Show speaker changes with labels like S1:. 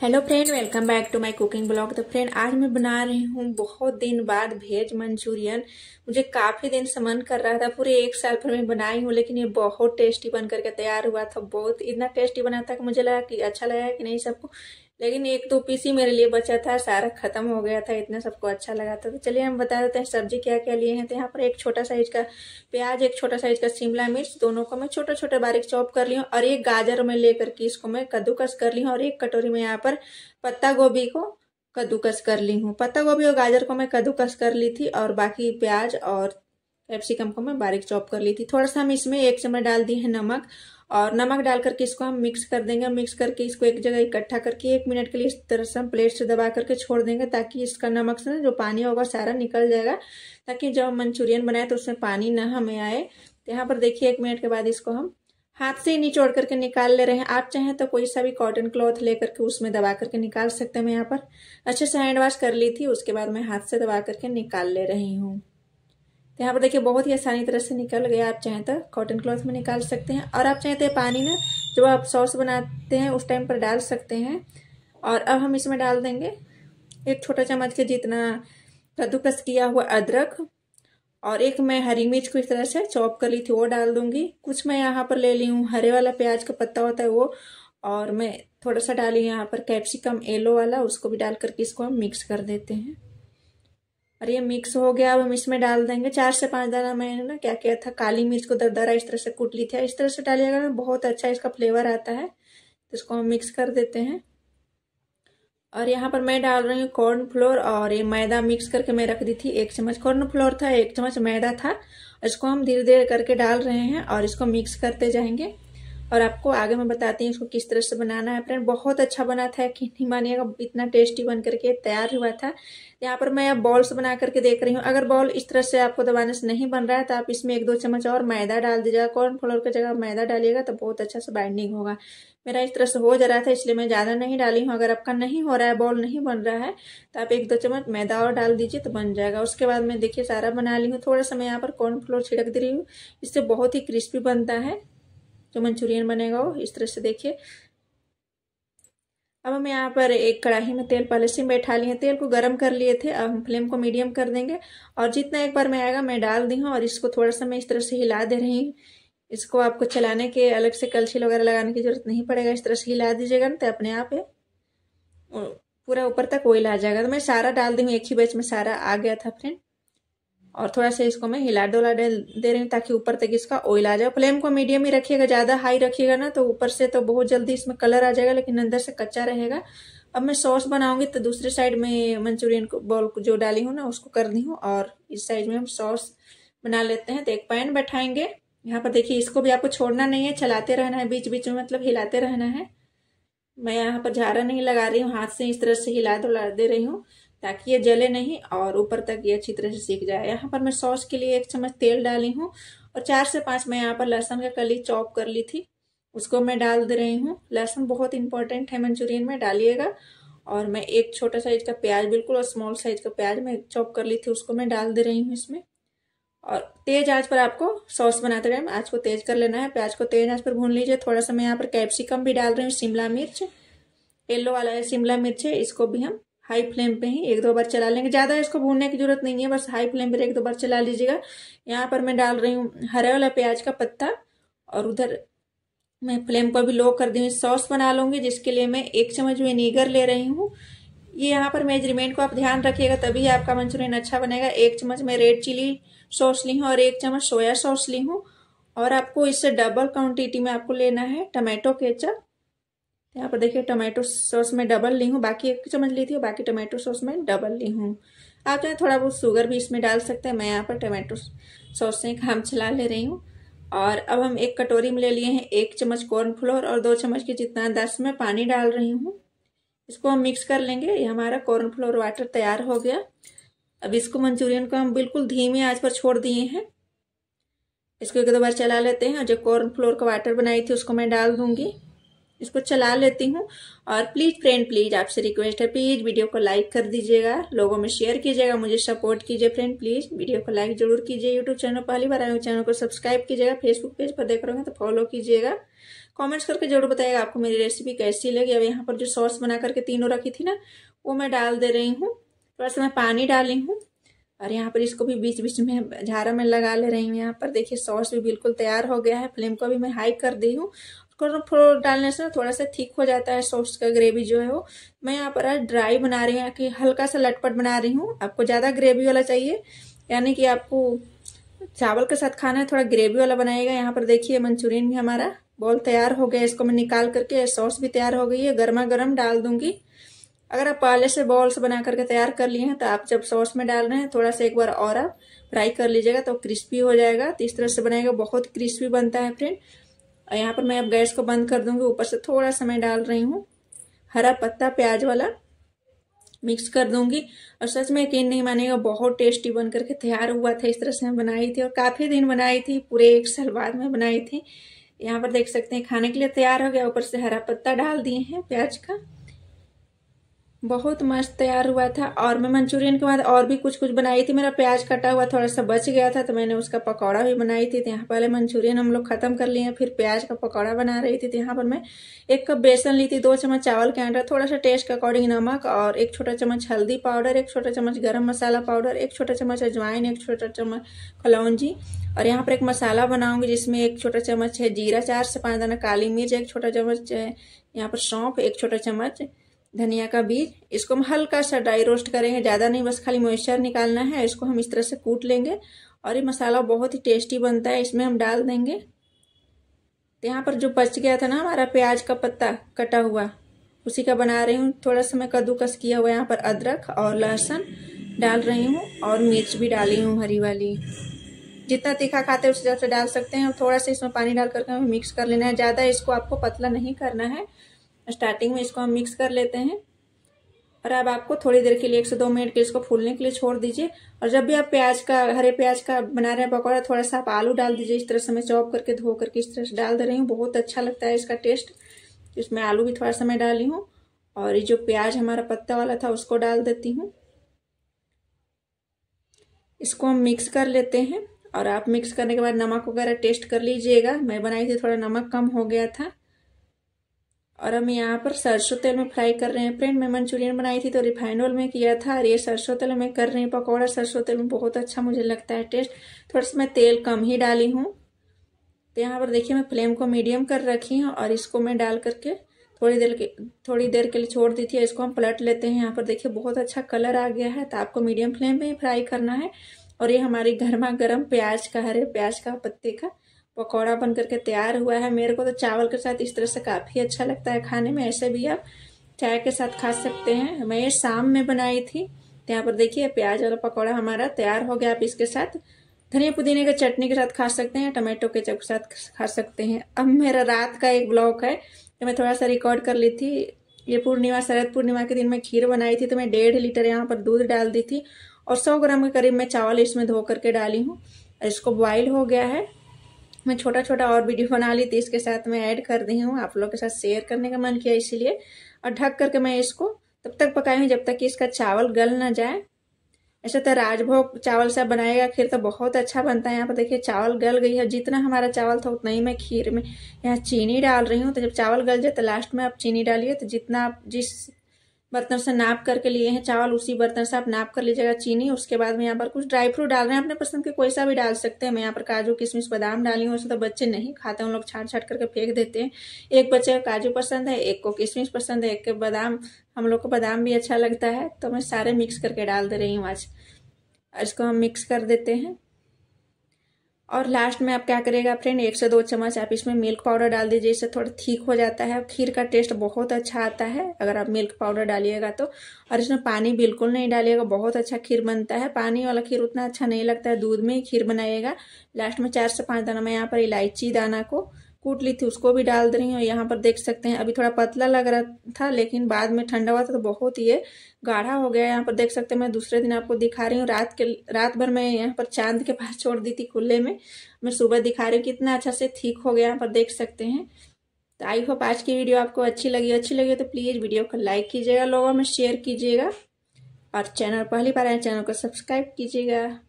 S1: hello friend welcome back to my cooking blog तो friend आज मैं बना रही हूँ बहुत दिन बाद भेज मंचूरियन मुझे काफ़ी दिन से मन कर रहा था पूरे एक साल पर मैं बनाई हूँ लेकिन ये बहुत टेस्टी बन करके तैयार हुआ था बहुत इतना टेस्टी बना था कि मुझे लगा कि अच्छा लगा कि नहीं सबको लेकिन एक दो पीस ही मेरे लिए बचा था सारा खत्म हो गया था इतना सबको अच्छा लगा था तो चलिए हम बता देते हैं सब्जी क्या क्या लिए हैं तो यहाँ पर एक छोटा साइज का प्याज एक छोटा साइज का शिमला मिर्च दोनों को मैं छोटा छोटा बारीक चॉप कर ली हूँ और एक गाजर में लेकर के इसको मैं कद्दूकस कर ली हूँ और एक कटोरी में यहाँ पर पत्ता गोभी को कद्दूकस कर ली हूँ पत्ता गोभी और गाजर को मैं कद्दूकस कर ली थी और बाकी प्याज और कैप्सिकम को मैं बारीक चॉप कर ली थी थोड़ा सा हम इसमें एक चम्मच डाल दी है नमक और नमक डाल करके इसको हम मिक्स कर देंगे मिक्स करके इसको एक जगह इकट्ठा करके एक मिनट के लिए इस तरह से हम प्लेट से दबा करके छोड़ देंगे ताकि इसका नमक से जो पानी होगा सारा निकल जाएगा ताकि जब हम मंचूरियन बनाए तो उसमें पानी ना हमें आए तो यहाँ पर देखिए एक मिनट के बाद इसको हम हाथ से ही निचोड़ करके निकाल ले रहे हैं आप चाहें तो कोई सा भी कॉटन क्लॉथ लेकर के उसमें दबा करके निकाल सकते हैं मैं यहाँ पर अच्छे से हैंड वॉश कर ली थी उसके बाद मैं हाथ से दबा करके निकाल ले रही हूँ तो यहाँ पर देखिए बहुत ही आसानी तरह से निकल गया आप चाहें तो कॉटन क्लॉथ में निकाल सकते हैं और आप चाहें तो पानी में जो आप सॉस बनाते हैं उस टाइम पर डाल सकते हैं और अब हम इसमें डाल देंगे एक छोटा चम्मच के जितना कद्दूकस किया हुआ अदरक और एक मैं हरी मिर्च को इस तरह से चॉप कर ली थी वो डाल दूंगी कुछ मैं यहाँ पर ले ली हूँ हरे वाला प्याज का पत्ता होता है वो और मैं थोड़ा सा डाली यहाँ पर कैप्सिकम येलो वाला उसको भी डाल करके इसको हम मिक्स कर देते हैं और ये मिक्स हो गया अब हम इसमें डाल देंगे चार से पांच दाना मैंने ना क्या किया था काली मिर्च को दरदरा इस तरह से कूट ली थी इस तरह से डालिएगा ना बहुत अच्छा इसका फ्लेवर आता है तो इसको हम मिक्स कर देते हैं और यहाँ पर मैं डाल रही हूँ कॉर्न फ्लोर और ये मैदा मिक्स करके मैं रख दी थी एक चम्मच कॉर्न फ्लोर था एक चम्मच मैदा था इसको हम धीरे धीरे करके डाल रहे हैं और इसको मिक्स करते जाएंगे और आपको आगे मैं बताती हूँ इसको किस तरह से बनाना है फ्रेंड बहुत अच्छा बना था कि नहीं मानिएगा इतना टेस्टी बन करके तैयार हुआ था यहाँ पर मैं बॉल्स बना करके देख रही हूँ अगर बॉल इस तरह से आपको दबाने से नहीं बन रहा है तो आप इसमें एक दो चम्मच और मैदा डाल दीजिएगा कॉर्नफ्लोर की जगह मैदा डालिएगा तो बहुत अच्छा से बाइंडिंग होगा मेरा इस तरह से हो जा रहा था इसलिए मैं ज़्यादा नहीं डाली हूँ अगर आपका नहीं हो रहा है बॉल नहीं बन रहा है तो आप एक दो चम्मच मैदा और डाल दीजिए तो बन जाएगा उसके बाद मैं देखिए सारा बना ली हूँ थोड़ा सा मैं यहाँ पर कॉर्नफ्लोर छिड़क दे रही हूँ इससे बहुत ही क्रिस्पी बनता है जो तो मंचूरियन बनेगा वो इस तरह से देखिए अब हम यहाँ पर एक कढ़ाई में तेल पहले से बैठा लिए तेल को गर्म कर लिए थे अब हम फ्लेम को मीडियम कर देंगे और जितना एक बार में आएगा मैं डाल दी हूँ और इसको थोड़ा सा मैं इस तरह से हिला दे रही हूँ इसको आपको चलाने के अलग से कलछी वगैरह लगाने की जरूरत नहीं पड़ेगा इस तरह से हिला दीजिएगा ना तो अपने आप है पूरा ऊपर तक ऑयल आ जाएगा तो मैं सारा डाल दी हूँ एक ही बैच में सारा आ गया था फ्रेंड और थोड़ा सा इसको मैं हिला डोला दे रही हूँ ताकि ऊपर तक इसका ऑयल आ जाए फ्लेम को मीडियम ही रखिएगा ज़्यादा हाई रखिएगा ना तो ऊपर से तो बहुत जल्दी इसमें कलर आ जाएगा लेकिन अंदर से कच्चा रहेगा अब मैं सॉस बनाऊंगी तो दूसरी साइड में मंचूरियन को बॉल को जो डाली हूँ ना उसको कर दी हूँ और इस साइड में हम सॉस बना लेते हैं तो एक पैन बैठाएंगे यहाँ पर देखिए इसको भी आपको छोड़ना नहीं है चलाते रहना है बीच बीच में मतलब हिलाते रहना है मैं यहाँ पर झारा नहीं लगा रही हूँ हाथ से इस तरह से हिला दो दे रही हूँ ताकि ये जले नहीं और ऊपर तक ये अच्छी तरह से सीख जाए यहाँ पर मैं सॉस के लिए एक चम्मच तेल डाली हूँ और चार से पाँच मैं यहाँ पर लहसुन का कली चॉप कर ली थी उसको मैं डाल दे रही हूँ लहसुन बहुत इंपॉर्टेंट है मंचूरियन में डालिएगा और मैं एक छोटा साइज का प्याज बिल्कुल और स्मॉल साइज का प्याज मैं चॉप कर ली थी उसको मैं डाल दे रही हूँ इसमें और तेज आंच पर आपको सॉस बनाते टाइम आज को तेज कर लेना है प्याज को तेज आंच पर भून लीजिए थोड़ा सा मैं यहाँ पर कैप्सिकम भी डाल रही हूँ शिमला मिर्च येल्लो वाला है शिमला मिर्च है इसको भी हम हाई फ्लेम पे ही एक दो बार चला लेंगे ज़्यादा इसको भूनने की जरूरत नहीं है बस हाई फ्लेम पर एक दो बार चला लीजिएगा यहाँ पर मैं डाल रही हूँ हरे वाला प्याज का पत्ता और उधर मैं फ्लेम को भी लो कर दी सॉस बना लूँगी जिसके लिए मैं एक चम्मच विनीगर ले रही हूँ ये यहाँ पर मेजरमेंट को आप ध्यान रखिएगा तभी आपका मंचूरियन अच्छा बनेगा एक चम्मच मैं रेड चिली सॉस ली हूँ और एक चम्मच सोया सॉस ली हूँ और आपको इससे डबल क्वांटिटी में आपको लेना है टमाटो केचप यहाँ पर देखिए टमाटो सॉस में डबल ली हूँ बाकी एक चम्मच ली थी और बाकी टमाटो सॉस में डबल ली हूँ आप चाहें थोड़ा बहुत शुगर भी इसमें डाल सकते हैं मैं यहाँ पर टमाटो सॉस से घाम छिला ले रही हूँ और अब हम एक कटोरी में ले लिए हैं एक चम्मच कॉर्नफ्लोर और दो चम्मच के जितना दस में पानी डाल रही हूँ इसको हम मिक्स कर लेंगे ये हमारा कॉर्नफ्लोर वाटर तैयार हो गया अब इसको मंचूरियन को हम बिल्कुल धीमे आज पर छोड़ दिए हैं इसको एक दो बार चला लेते हैं और जो कॉर्नफ्लोर का वाटर बनाई थी उसको मैं डाल दूंगी इसको चला लेती हूँ और प्लीज़ फ्रेंड प्लीज़ आपसे रिक्वेस्ट है प्लीज़ वीडियो को लाइक कर दीजिएगा लोगों में शेयर कीजिएगा मुझे सपोर्ट कीजिए फ्रेंड प्लीज़ वीडियो को लाइक जरूर कीजिए यूट्यूब चैनल पहली बार आए चैनल को सब्सक्राइब कीजिएगा फेसबुक पेज पर देख रहे हो तो फॉलो कीजिएगा कमेंट्स करके जरूर बताएगा आपको मेरी रेसिपी कैसी लगी अब यहाँ पर जो सॉस बना करके तीनों रखी थी ना वो मैं डाल दे रही हूँ थोड़ा सा मैं पानी डाली हूँ और यहाँ पर इसको भी बीच बीच में झारा में लगा ले रही हूँ यहाँ पर देखिए सॉस भी बिल्कुल तैयार हो गया है फ्लेम को भी मैं हाई कर दी हूँ कर डालने से थोड़ा सा थिक हो जाता है सॉस का ग्रेवी जो है वो मैं यहाँ पर आज ड्राई बना रही हूँ कि हल्का सा लटपट बना रही हूँ आपको ज़्यादा ग्रेवी वाला चाहिए यानी कि आपको चावल के साथ खाना है थोड़ा ग्रेवी वाला बनाएगा यहाँ पर देखिए मंचूरियन भी हमारा बॉल तैयार हो गया इसको मैं निकाल करके सॉस भी तैयार हो गई है गर्मा गर्म डाल दूंगी अगर आप पहले से बॉल्स बना करके तैयार कर लिए हैं तो आप जब सॉस में डाल रहे हैं थोड़ा सा एक बार और आप फ्राई कर लीजिएगा तो क्रिस्पी हो जाएगा तो इस तरह से बनाएगा बहुत क्रिस्पी बनता है फ्रेंड यहाँ पर मैं अब गैस को बंद कर दूंगी ऊपर से थोड़ा सा मैं डाल रही हूँ हरा पत्ता प्याज वाला मिक्स कर दूंगी और सच में यकीन नहीं मानेगा बहुत टेस्टी बन करके तैयार हुआ था इस तरह से मैं बनाई थी और काफ़ी दिन बनाई थी पूरे एक साल बाद में बनाई थी यहाँ पर देख सकते हैं खाने के लिए तैयार हो गया ऊपर से हरा पत्ता डाल दिए हैं प्याज का बहुत मस्त तैयार हुआ था और मैं मंचूरियन के बाद और भी कुछ कुछ बनाई थी मेरा प्याज कटा हुआ थोड़ा सा बच गया था तो मैंने उसका पकौड़ा भी बनाई थी तो यहाँ पहले मंचूरियन हम लोग खत्म कर लिए फिर प्याज का पकौड़ा बना रही थी तो यहाँ पर मैं एक कप बेसन ली थी दो चम्मच चावल के अंडा थोड़ा सा टेस्ट के अकॉर्डिंग नमक और एक छोटा चम्मच हल्दी पाउडर एक छोटा चम्मच गर्म मसाला पाउडर एक छोटा चम्मच अजवाइन एक छोटा चम्मच कलौजी और यहाँ पर एक मसाला बनाऊंगी जिसमें एक छोटा चम्मच है जीरा चार से पाँच दाना काली मिर्च एक छोटा चम्मच यहाँ पर सौंफ एक छोटा चम्मच धनिया का बीज इसको हम हल्का सा ड्राई रोस्ट करेंगे ज़्यादा नहीं बस खाली मॉइस्चर निकालना है इसको हम इस तरह से कूट लेंगे और ये मसाला बहुत ही टेस्टी बनता है इसमें हम डाल देंगे तो यहाँ पर जो बच गया था ना हमारा प्याज का पत्ता कटा हुआ उसी का बना रही हूँ थोड़ा सा मैं कद्दूकस किया हुआ यहाँ पर अदरक और लहसुन डाल रही हूँ और मिर्च भी डाली हूँ हरी वाली जितना तीखा खाते हैं उस हिसाब से डाल सकते हैं और थोड़ा सा इसमें पानी डाल करके हमें मिक्स कर लेना है ज़्यादा इसको आपको पतला नहीं करना है स्टार्टिंग में इसको हम मिक्स कर लेते हैं और अब आपको थोड़ी देर के लिए एक से दो मिनट के लिए इसको फूलने के लिए छोड़ दीजिए और जब भी आप प्याज का हरे प्याज का बना रहे हैं पकौड़ा थोड़ा सा आप आलू डाल दीजिए इस तरह से मैं चॉप करके धो करके इस तरह से डाल दे रही हूँ बहुत अच्छा लगता है इसका टेस्ट इसमें आलू भी थोड़ा सा मैं डाली हूँ और ये जो प्याज हमारा पत्ता वाला था उसको डाल देती हूँ इसको हम मिक्स कर लेते हैं और आप मिक्स करने के बाद नमक वगैरह टेस्ट कर लीजिएगा मैं बनाई थी थोड़ा नमक कम हो गया था और हम यहाँ पर सरसों तेल में फ्राई कर रहे हैं फ्रेंड मैं मंचूरियन बनाई थी तो रिफाइंड ऑयल में किया था और ये सरसों तेल में कर रही हूँ पकौड़ा सरसों तेल में बहुत अच्छा मुझे लगता है टेस्ट थोड़ा सा मैं तेल कम ही डाली हूँ तो यहाँ पर देखिए मैं फ्लेम को मीडियम कर रखी हूँ और इसको मैं डाल करके थोड़ी देर के थोड़ी देर के लिए छोड़ दी थी इसको हम पलट लेते हैं यहाँ पर देखिए बहुत अच्छा कलर आ गया है तो आपको मीडियम फ्लेम में ही फ्राई करना है और ये हमारी गर्मा गर्म प्याज का हरे प्याज का पत्ते का पकौड़ा बन करके तैयार हुआ है मेरे को तो चावल के साथ इस तरह से काफ़ी अच्छा लगता है खाने में ऐसे भी आप चाय के साथ खा सकते हैं मैं ये शाम में बनाई थी तो यहाँ पर देखिए प्याज वाला पकौड़ा हमारा तैयार हो गया आप इसके साथ धनिया पुदीने के चटनी के साथ खा सकते हैं टमाटो के के साथ खा सकते हैं अब मेरा रात का एक ब्लॉग है तो मैं थोड़ा सा रिकॉर्ड कर ली थी ये पूर्णिमा शरद पूर्णिमा के दिन मैं खीर बनाई थी तो मैं डेढ़ लीटर यहाँ पर दूध डाल दी थी और सौ ग्राम के करीब मैं चावल इसमें धो करके डाली हूँ इसको बॉयल हो गया है मैं छोटा छोटा और वीडियो बना ली थी इसके साथ मैं ऐड कर दी हूँ आप लोग के साथ शेयर करने का मन किया इसीलिए और ढक करके मैं इसको तब तक पकाई हूँ जब तक कि इसका चावल गल ना जाए ऐसा तो राजभोग चावल से बनाएगा खीर तो बहुत अच्छा बनता है यहाँ पर देखिए चावल गल गई है जितना हमारा चावल था उतना ही मैं खीर में यहाँ चीनी डाल रही हूँ तो जब चावल गल जाए तो लास्ट में आप चीनी डालिए तो जितना आप जिस बर्तन से नाप करके लिए हैं चावल उसी बर्तन से आप नाप कर लीजिएगा चीनी उसके बाद में यहाँ पर कुछ ड्राई फ्रूट डाल रहे हैं अपने पसंद के कोई सा भी डाल सकते हैं मैं यहाँ पर काजू किशमिश बादाम डाली हूँ उसे तो बच्चे नहीं खाते हैं उन लोग छाट छाट करके फेंक देते हैं एक बच्चे का काजू पसंद है एक को किशमिश पसंद है एक के बादाम हम लोग को बादाम भी अच्छा लगता है तो मैं सारे मिक्स करके डाल दे रही हूँ आज इसको हम मिक्स कर देते हैं और लास्ट में आप क्या करेगा फ्रेंड एक से दो चम्मच आप इसमें मिल्क पाउडर डाल दीजिए इससे थोड़ा ठीक हो जाता है खीर का टेस्ट बहुत अच्छा आता है अगर आप मिल्क पाउडर डालिएगा तो और इसमें पानी बिल्कुल नहीं डालिएगा बहुत अच्छा खीर बनता है पानी वाला खीर उतना अच्छा नहीं लगता है दूध में ही खीर बनाइएगा लास्ट में चार से पाँच दाना मैं यहाँ पर इलायची दाना को कूट ली थी उसको भी डाल दे रही हूँ यहाँ पर देख सकते हैं अभी थोड़ा पतला लग रहा था लेकिन बाद में ठंडा हुआ था तो बहुत ये गाढ़ा हो गया यहाँ पर देख सकते हैं मैं दूसरे दिन आपको दिखा रही हूँ रात के रात भर मैं यहाँ पर चांद के पास छोड़ दी थी खुले में मैं सुबह दिखा रही हूँ कितना अच्छा से ठीक हो गया यहाँ पर देख सकते हैं तो आई होप आज की वीडियो आपको अच्छी लगी अच्छी लगी तो प्लीज़ वीडियो को लाइक कीजिएगा लोगों में शेयर कीजिएगा और चैनल पहली बार आए चैनल को सब्सक्राइब कीजिएगा